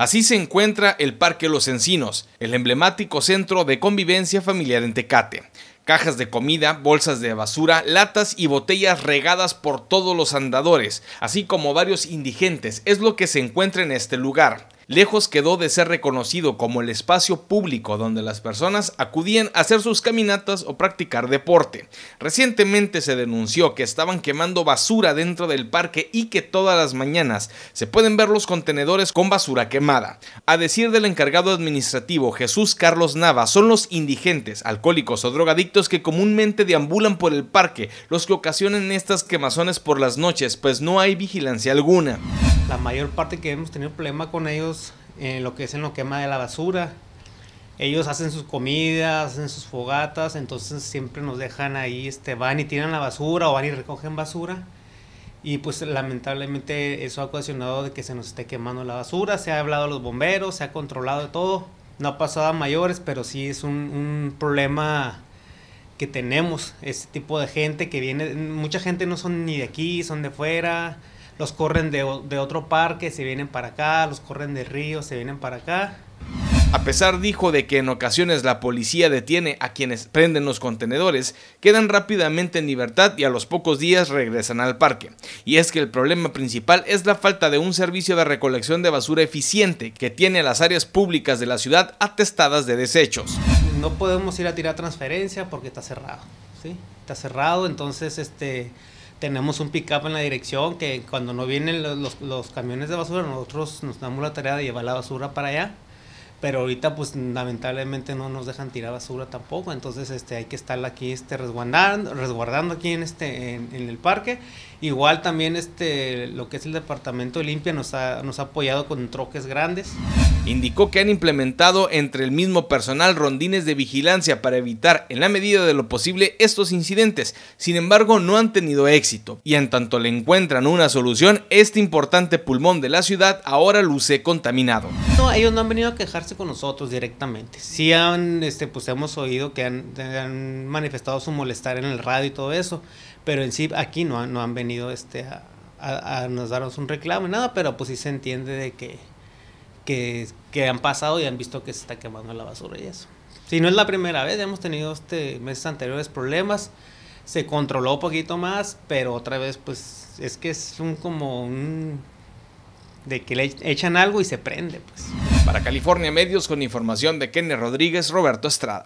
Así se encuentra el Parque Los Encinos, el emblemático centro de convivencia familiar en Tecate. Cajas de comida, bolsas de basura, latas y botellas regadas por todos los andadores, así como varios indigentes, es lo que se encuentra en este lugar lejos quedó de ser reconocido como el espacio público donde las personas acudían a hacer sus caminatas o practicar deporte. Recientemente se denunció que estaban quemando basura dentro del parque y que todas las mañanas se pueden ver los contenedores con basura quemada. A decir del encargado administrativo Jesús Carlos Nava, son los indigentes, alcohólicos o drogadictos que comúnmente deambulan por el parque los que ocasionan estas quemazones por las noches, pues no hay vigilancia alguna la mayor parte que hemos tenido problema con ellos en lo que es en lo quema de la basura. Ellos hacen sus comidas, hacen sus fogatas, entonces siempre nos dejan ahí, este, van y tiran la basura o van y recogen basura. Y pues lamentablemente eso ha ocasionado de que se nos esté quemando la basura, se ha hablado a los bomberos, se ha controlado todo. No ha pasado a mayores, pero sí es un, un problema que tenemos, este tipo de gente que viene, mucha gente no son ni de aquí, son de fuera, los corren de, otro parque, se vienen para acá, los corren de río, se vienen para acá. A pesar, dijo, de que en ocasiones la policía detiene a quienes prenden los contenedores, quedan rápidamente en libertad y a los pocos días regresan al parque. Y es que el problema principal es la falta de un servicio de recolección de basura eficiente que tiene a las áreas públicas de la ciudad atestadas de desechos. No podemos ir a tirar transferencia porque está cerrado, ¿sí? Está cerrado, entonces este tenemos un pick-up en la dirección que cuando no vienen los, los, los, camiones de basura, nosotros nos damos la tarea de llevar la basura para allá pero ahorita pues lamentablemente no nos dejan tirar basura tampoco, entonces este hay que estar aquí este resguardando, resguardando aquí en este en, el parque. Igual también este lo que es el departamento de limpia nos ha, nos ha apoyado con troques grandes. Indicó que han implementado entre el mismo personal rondines de vigilancia para evitar en la medida de lo posible estos incidentes. Sin embargo, no han tenido éxito y en tanto le encuentran una solución, este importante pulmón de la ciudad ahora luce contaminado. No, ellos no han venido a quejarse con nosotros directamente. Sí han, este, pues hemos oído que han, manifestado su molestar en el radio y todo eso, pero en sí aquí no, han, no han venido este, a, nos darnos un reclamo, y nada, pero pues sí se entiende de que, que, han pasado y han visto que se está quemando la basura y eso. Si no es la primera vez, ya hemos tenido este, meses anteriores problemas, se controló un poquito más, pero otra vez pues es que es un como un de que le echan algo y se prende, pues. Para California Medios con información de Kenny Rodríguez, Roberto Estrada.